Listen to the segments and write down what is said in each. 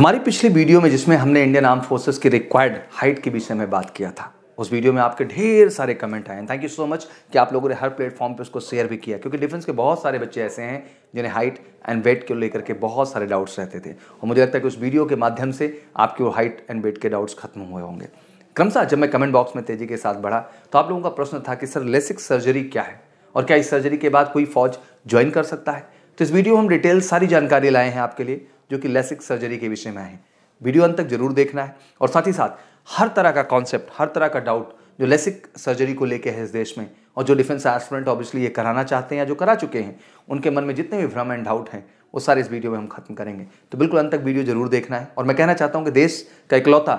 हमारी पिछली वीडियो में जिसमें हमने इंडियन आर्म फोर्सेस की रिक्वायर्ड हाइट के विषय में बात किया था उस वीडियो में आपके ढेर सारे कमेंट आए थैंक यू सो मच कि आप लोगों ने हर प्लेटफॉर्म पे उसको शेयर भी किया क्योंकि डिफेंस के बहुत सारे बच्चे ऐसे हैं जिन्हें हाइट एंड वेट को लेकर के बहुत सारे डाउट्स रहते थे और मुझे लगता है कि उस वीडियो के माध्यम से आपके वो हाइट एंड वेट के डाउट्स खत्म हुए होंगे क्रमशः जब मैं कमेंट बॉक्स में तेजी के साथ बढ़ा तो आप लोगों का प्रश्न था कि सर लेसिक सर्जरी क्या है और क्या इस सर्जरी के बाद कोई फौज ज्वाइन कर सकता है तो इस वीडियो में हम डिटेल सारी जानकारी लाए हैं आपके लिए जो कि लेसिक सर्जरी के विषय में है वीडियो अंत तक जरूर देखना है और साथ ही साथ हर तरह का कॉन्सेप्ट हर तरह का डाउट जो लेसिक सर्जरी को लेके है इस देश में और जो डिफेंस एस्टूडेंट ऑब्वियसली ये कराना चाहते हैं या जो करा चुके हैं उनके मन में जितने भी भ्रम एंड डाउट हैं वो सारे इस वीडियो में हम खत्म करेंगे तो बिल्कुल अंत तक वीडियो जरूर देखना है और मैं कहना चाहता हूँ कि देश का इकलौता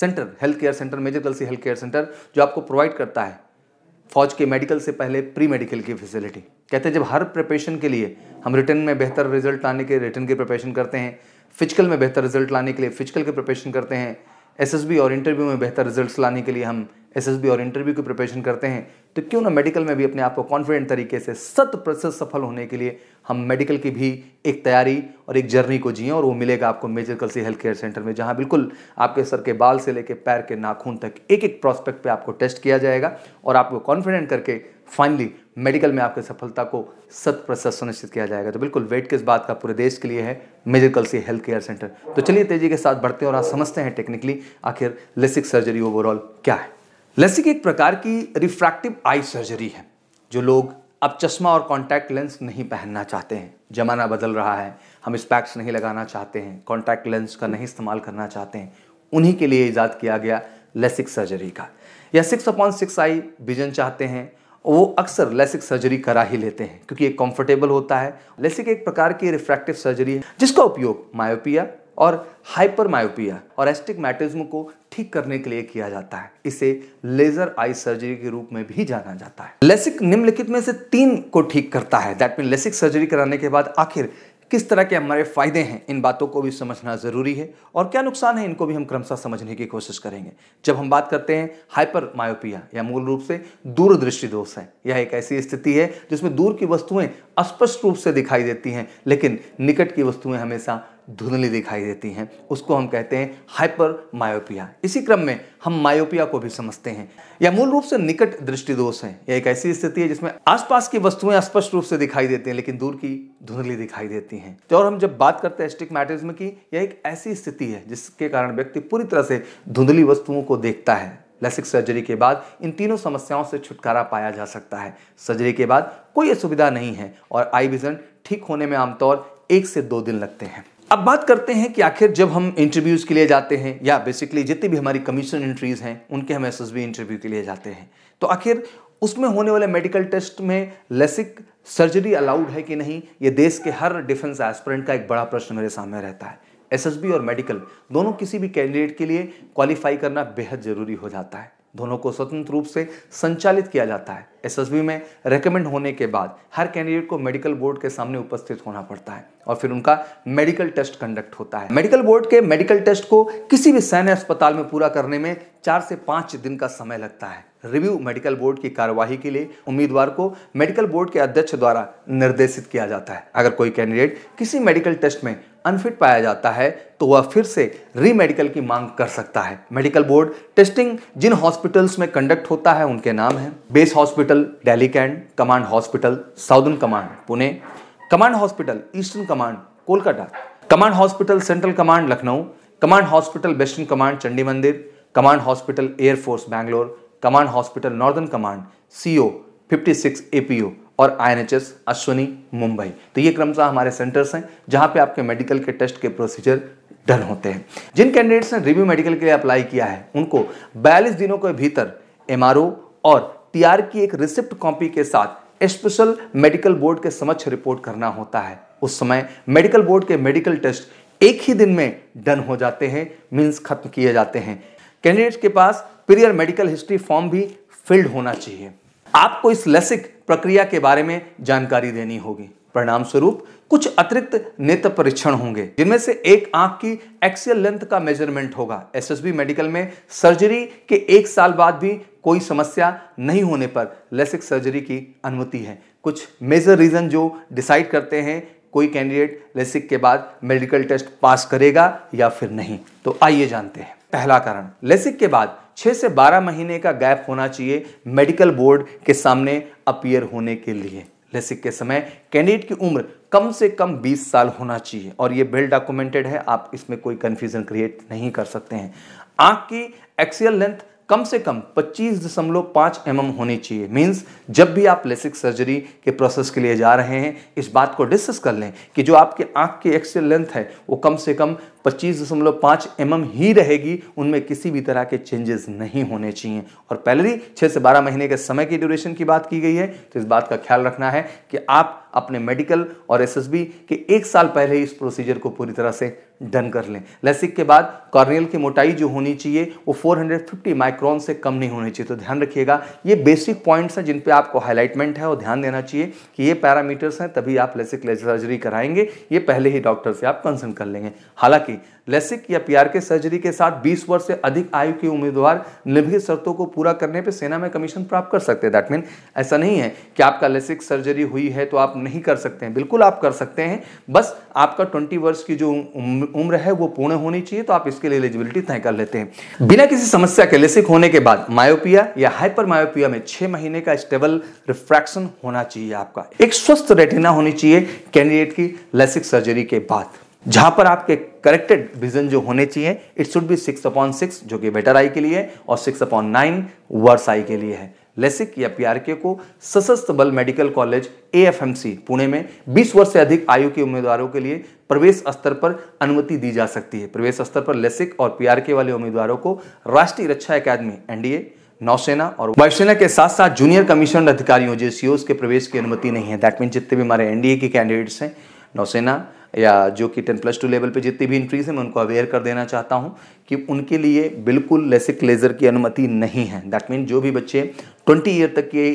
centre health care centre major Kalsi health care centre जो आपको प्रोवाइड करता है फौज के मेडिकल से पहले प्री मेडिकल की फैसिलिटी कहते हैं जब हर प्रिपरेशन के लिए हम रिटर्न में बेहतर रिजल्ट लाने के रिटर्न की प्रिपरेशन करते हैं फिजिकल में बेहतर रिजल्ट लाने के लिए फिजिकल की प्रिपरेशन करते हैं एस और इंटरव्यू में बेहतर रिजल्ट लाने के लिए हम एसएसबी और इंटरव्यू की प्रिपरेशन करते हैं तो क्यों ना मेडिकल में भी अपने आप को कॉन्फिडेंट तरीके से शत प्रतिशत सफल होने के लिए हम मेडिकल की भी एक तैयारी और एक जर्नी को जिए और वो मिलेगा आपको major Kalsi health care centre में जहाँ बिल्कुल आपके सर के बाल से लेकर पैर के नाखून तक एक एक प्रॉस्पेक्ट पर आपको टेस्ट किया जाएगा और आपको कॉन्फिडेंट करके फाइनली मेडिकल में आपकी सफलता को शत प्रतिशत सुनिश्चित किया जाएगा तो बिल्कुल वेट किस बात का पूरे देश के लिए है major Kalsi health care centre तो चलिए तेजी के साथ बढ़ते हैं और आज समझते हैं टेक्निकली आखिर लेसिक सर्जरी ओवरऑल क्या है लेसिक एक प्रकार की रिफ्रैक्टिव आई सर्जरी है जो लोग अब चश्मा और कॉन्टैक्ट लेंस नहीं पहनना चाहते हैं जमाना बदल रहा है हम स्पैक्स नहीं लगाना चाहते हैं कॉन्टैक्ट लेंस का नहीं इस्तेमाल करना चाहते हैं उन्हीं के लिए ईजाद किया गया लेसिक सर्जरी का या six upon six eye vision चाहते हैं वो अक्सर लेसिक सर्जरी करा ही लेते हैं क्योंकि ये कंफर्टेबल होता है लेसिक एक प्रकार की रिफ्रैक्टिव सर्जरी है जिसका उपयोग मायोपिया और हाइपर माओपिया और मैटिज्म को ठीक करने के लिए किया जाता है इसे लेजर आई सर्जरी के रूप में भी जाना जाता है लेसिक निम्नलिखित में से तीन को ठीक करता है दैट मीन लेसिक सर्जरी कराने के बाद आखिर किस तरह के हमारे फायदे हैं इन बातों को भी समझना ज़रूरी है और क्या नुकसान है इनको भी हम क्रमशः समझने की कोशिश करेंगे जब हम बात करते हैं हाइपर मायोपिया या मूल रूप से दूरदृष्टि दोष है यह एक ऐसी स्थिति है जिसमें दूर की वस्तुएं अस्पष्ट रूप से दिखाई देती हैं लेकिन निकट की वस्तुएं हमेशा धुंधली दिखाई देती हैं उसको हम कहते हैं हाइपर मायोपिया इसी क्रम में हम मायोपिया को भी समझते हैं यह मूल रूप से निकट दृष्टि दोष है यह एक ऐसी स्थिति है जिसमें आसपास की वस्तुएं स्पष्ट रूप से दिखाई देती हैं लेकिन दूर की धुंधली दिखाई देती हैं तो और हम जब बात करते हैं स्टिक मैटरिज्म की यह एक ऐसी स्थिति है जिसके कारण व्यक्ति पूरी तरह से धुंधली वस्तुओं को देखता है लैसिक सर्जरी के बाद इन तीनों समस्याओं से छुटकारा पाया जा सकता है सर्जरी के बाद कोई असुविधा नहीं है और आई विजन ठीक होने में आमतौर एक से दो दिन लगते हैं अब बात करते हैं कि आखिर जब हम इंटरव्यूज़ के लिए जाते हैं या बेसिकली जितनी भी हमारी कमीशन एंट्रीज़ हैं उनके हम एस इंटरव्यू के लिए जाते हैं तो आखिर उसमें होने वाले मेडिकल टेस्ट में लेसिक सर्जरी अलाउड है कि नहीं ये देश के हर डिफेंस एस्परेंट का एक बड़ा प्रश्न मेरे सामने रहता है एसएसबी और मेडिकल दोनों किसी भी कैंडिडेट के लिए क्वालिफाई करना बेहद ज़रूरी हो जाता है दोनों को स्वतंत्र रूप से संचालित किया जाता है एस में रेकमेंड होने के बाद हर कैंडिडेट को मेडिकल बोर्ड के सामने उपस्थित होना पड़ता है और फिर उनका मेडिकल टेस्ट कंडक्ट होता है मेडिकल बोर्ड के मेडिकल टेस्ट को किसी भी सैन्य अस्पताल में पूरा करने में चार से पाँच दिन का समय लगता है रिव्यू मेडिकल बोर्ड की कार्यवाही के लिए उम्मीदवार को मेडिकल बोर्ड के अध्यक्ष द्वारा निर्देशित किया जाता है अगर कोई कैंडिडेट किसी मेडिकल टेस्ट में अनफिट पाया जाता है तो वह फिर से री मेडिकल की मांग कर सकता है मेडिकल बोर्ड टेस्टिंग जिन हॉस्पिटल्स में कंडक्ट होता है उनके नाम हैं base hospital Delhi cantt command hospital southern command Pune command hospital eastern command Kolkata command hospital central command Lucknow command hospital western command Chandimandir command hospital air force Bangalore command hospital northern command CO 56 APO और I Ashwani Mumbai तो ये क्रमशः हमारे सेंटर्स हैं जहाँ पे आपके medical के टेस्ट के प्रोसीजर डन होते हैं जिन कैंडिडेट्स ने रिव्यू मेडिकल के लिए अप्लाई किया है उनको बयालीस दिनों के भीतर एम और टी की एक रिसिप्ट कॉपी के साथ स्पेशल मेडिकल बोर्ड के समक्ष रिपोर्ट करना होता है उस समय मेडिकल बोर्ड के मेडिकल टेस्ट एक ही दिन में डन हो जाते हैं मीन्स खत्म किए जाते हैं कैंडिडेट्स के पास प्रियर मेडिकल हिस्ट्री फॉर्म भी फिल्ड होना चाहिए आपको इस लसिक प्रक्रिया के बारे में जानकारी देनी होगी परिणाम स्वरूप कुछ अतिरिक्त नेत्र परीक्षण होंगे जिनमें से एक आंख की एक्सियल लेंथ का मेजरमेंट होगा एसएसबी मेडिकल में सर्जरी के एक साल बाद भी कोई समस्या नहीं होने पर लेसिक सर्जरी की अनुमति है कुछ मेजर रीजन जो डिसाइड करते हैं कोई कैंडिडेट लेसिक के बाद मेडिकल टेस्ट पास करेगा या फिर नहीं तो आइए जानते हैं पहला कारण लेसिक के बाद छः से बारह महीने का गैप होना चाहिए मेडिकल बोर्ड के सामने अपियर होने के लिए लेसिक के समय कैंडिडेट की उम्र कम से कम 20 साल होना चाहिए और ये वेल डॉक्यूमेंटेड है आप इसमें कोई कन्फ्यूजन क्रिएट नहीं कर सकते हैं आँख की एक्सियल लेंथ कम से कम पच्चीस दशमलव पाँच एम होनी चाहिए मीन्स जब भी आप लेसिक सर्जरी के प्रोसेस के लिए जा रहे हैं इस बात को डिस्कस कर लें कि जो आपके आँख की एक्सियल लेंथ है वो कम से कम पच्चीस दशमलव पाँच एम ही रहेगी उनमें किसी भी तरह के चेंजेस नहीं होने चाहिए और पहले ही छः से बारह महीने के समय की ड्यूरेशन की बात की गई है तो इस बात का ख्याल रखना है कि आप अपने मेडिकल और एसएसबी के एक साल पहले ही इस प्रोसीजर को पूरी तरह से डन कर लें लेसिक के बाद कॉर्नियल की मोटाई जो होनी चाहिए वो 450 माइक्रोन से कम नहीं होनी चाहिए तो ध्यान रखिएगा ये बेसिक पॉइंट्स हैं जिन पे आपको हाईलाइटमेंट है और ध्यान देना चाहिए कि ये पैरामीटर्स हैं तभी आप लेसिक सर्जरी कराएंगे ये पहले ही डॉक्टर से आप कंसल्ट कर लेंगे हालांकि की लेसिक या पीआर के सर्जरी के साथ 20 वर्ष से अधिक आयु के उम्मीदवार निर्भित शर्तों को पूरा करने पर सेना में कमीशन प्राप्त कर सकते हैं दैट मीन ऐसा नहीं है कि आपका लेसिक सर्जरी हुई है तो आप नहीं कर सकते हैं बिल्कुल आप कर सकते हैं बस आपका ट्वेंटी वर्ष की जो उम्र है वो पूर्ण होनी चाहिए तो आप इसके लिए एलिजिबिलिटी तय कर लेते हैं बिना किसी समस्या के लेसिक होने के बाद मायोपिया या हाइपर मायोपिया में छह महीने का स्टेबल रिफ्रैक्शन होना चाहिए आपका एक स्वस्थ रेटिना होनी चाहिए कैंडिडेट की लेसिक सर्जरी के बाद जहां पर आपके करेक्टेड विजन जो होने चाहिए it should be six upon six जो कि बेटर आई के लिए है और six upon nine worse eye के लिए है लेसिक या पीआरके को सशस्त्र बल मेडिकल कॉलेज ए पुणे में 20 वर्ष से अधिक आयु के उम्मीदवारों के लिए प्रवेश स्तर पर अनुमति दी जा सकती है प्रवेश स्तर पर लेसिक और पीआरके वाले उम्मीदवारों को राष्ट्रीय रक्षा अकादमी एनडीए नौसेना और वायुसेना के साथ साथ जूनियर कमीशन अधिकारियों जे के प्रवेश की अनुमति नहीं है दैट मीन जितने भी हमारे एनडीए के कैंडिडेट्स हैं नौसेना या जो कि टेन प्लस टू लेवल पे जितनी भी इंट्रीज है मैं उनको अवेयर कर देना चाहता हूँ कि उनके लिए बिल्कुल लेसिक लेज़र की अनुमति नहीं है दैट मीन जो भी बच्चे ट्वेंटी ईयर तक के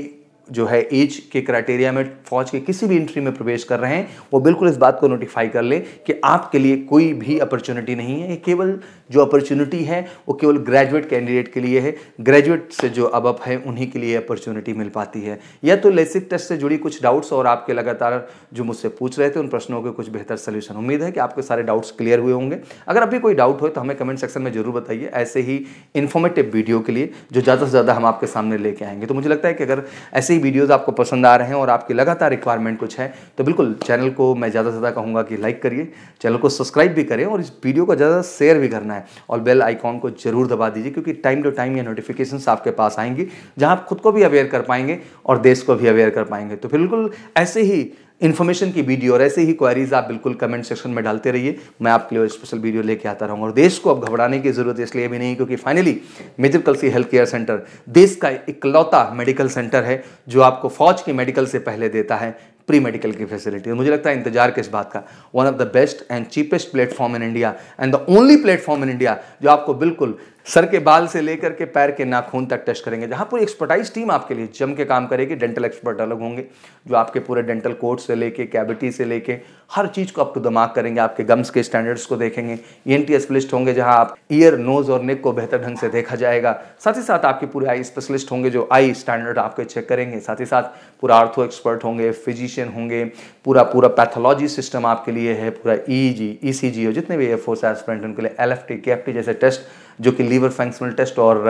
जो है एज के क्राइटेरिया में फौज के किसी भी इंट्री में प्रवेश कर रहे हैं वो बिल्कुल इस बात को नोटिफाई कर ले कि आपके लिए कोई भी अपॉर्चुनिटी नहीं है ये केवल जो अपॉर्चुनिटी है वो केवल ग्रेजुएट कैंडिडेट के लिए है ग्रेजुएट से जो अब अप है उन्हीं के लिए अपॉर्चुनिटी मिल पाती है या तो लेसिक टेस्ट से जुड़ी कुछ डाउट्स और आपके लगातार जो मुझसे पूछ रहे थे उन प्रश्नों के कुछ बेहतर सोल्यूशन उम्मीद है कि आपके सारे डाउट्स क्लियर हुए होंगे अगर अभी कोई डाउट हो तो हमें कमेंट सेक्शन में जरूर बताइए ऐसे ही इन्फॉर्मेटिव वीडियो के लिए जो ज़्यादा से ज़्यादा हम आपके सामने लेके आएंगे तो मुझे लगता है कि अगर ऐसे वीडियोस आपको पसंद आ रहे हैं और आपकी लगातार रिक्वायरमेंट कुछ है तो बिल्कुल चैनल को मैं ज़्यादा से ज़्यादा कहूँगा कि लाइक करिए चैनल को सब्सक्राइब भी करें और इस वीडियो को ज़्यादा शेयर भी करना है और बेल आइकॉन को जरूर दबा दीजिए क्योंकि टाइम टू टाइम ये नोटिफिकेशन आपके पास आएंगी जहाँ आप खुद को भी अवेयर कर पाएंगे और देश को भी अवेयर कर पाएंगे तो बिल्कुल ऐसे ही इन्फॉर्मेशन की वीडियो और ऐसे ही क्वारीज आप बिल्कुल कमेंट सेक्शन में डालते रहिए मैं आपके लिए स्पेशल वीडियो लेके आता रहूँगा और देश को अब घबराने की जरूरत इसलिए भी नहीं क्योंकि finally major Kalsi health care centre देश का इकलौता मेडिकल सेंटर है जो आपको फौज की मेडिकल से पहले देता है प्री मेडिकल की फैसिलिटी मुझे लगता है इंतजार किस बात का one of the best and cheapest platform in India and the only platform in India जो आपको बिल्कुल सर के बाल से लेकर के पैर के नाखून तक टेस्ट करेंगे जहां पूरी एक्सपर्टाइज टीम आपके लिए जम के काम करेगी डेंटल एक्सपर्ट अलग होंगे जो आपके पूरे डेंटल कोड से लेके कैविटी से लेके हर चीज़ को आपको दिमाग करेंगे आपके गम्स के स्टैंडर्ड्स को देखेंगे ई एन टी स्पेशलिस्ट होंगे जहां आप ईयर नोज और नेक को बेहतर ढंग से देखा जाएगा साथ ही साथ आपके पूरे आई स्पेशलिस्ट होंगे जो आई स्टैंडर्ड आपके चेक करेंगे साथ ही साथ पूरा आर्थो एक्सपर्ट होंगे फिजिशियन होंगे पूरा पूरा पैथोलॉजी सिस्टम आपके लिए है पूरा ई जी ई सी जी और जितने भी एफ ओ एस्परेंट उनके लिए L F T K F T जैसे टेस्ट जो कि लीवर फंक्शनल टेस्ट और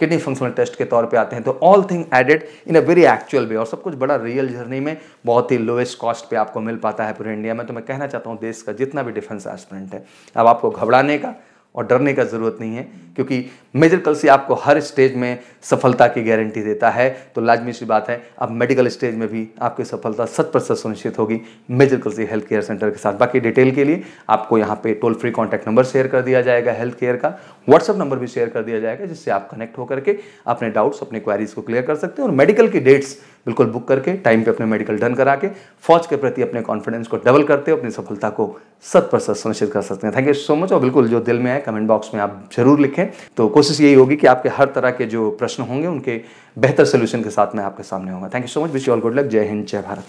किडनी फंक्शनल टेस्ट के तौर पर आते हैं तो all thing added in a very actual way और सब कुछ बड़ा रियल जर्नी में बहुत ही लोएस्ट कॉस्ट पर आपको मिल पाता है पूरे इंडिया में तो मैं कहना चाहता हूँ देश का जितना भी डिफेंस एस्पिरेंट है अब आपको घबराने का और डरने का ज़रूरत नहीं है क्योंकि मेजर कलसी आपको हर स्टेज में सफलता की गारंटी देता है तो लाजमी सी बात है अब मेडिकल स्टेज में भी आपकी सफलता शत प्रतिशत सुनिश्चित होगी major Kalsi health care centre के साथ बाकी डिटेल के लिए आपको यहाँ पे toll free contact number share कर दिया जाएगा हेल्थ केयर का व्हाट्सअप नंबर भी शेयर कर दिया जाएगा जिससे आप कनेक्ट होकर के अपने डाउट्स अपने क्वारीज को क्लियर कर सकते हैं और मेडिकल की डेट्स बिल्कुल बुक करके टाइम पे अपने मेडिकल डन करा के फौज के प्रति अपने कॉन्फिडेंस को डबल करते हो अपनी सफलता को सत पर सत सुनिश्चित कर सकते हैं थैंक यू सो मच और बिल्कुल जो दिल में आए कमेंट बॉक्स में आप जरूर लिखें तो कोशिश यही होगी कि आपके हर तरह के जो प्रश्न होंगे उनके बेहतर सोल्यूशन के साथ मैं आपके सामने होगा thank you so much wish you all good luck जय हिंद जय भारत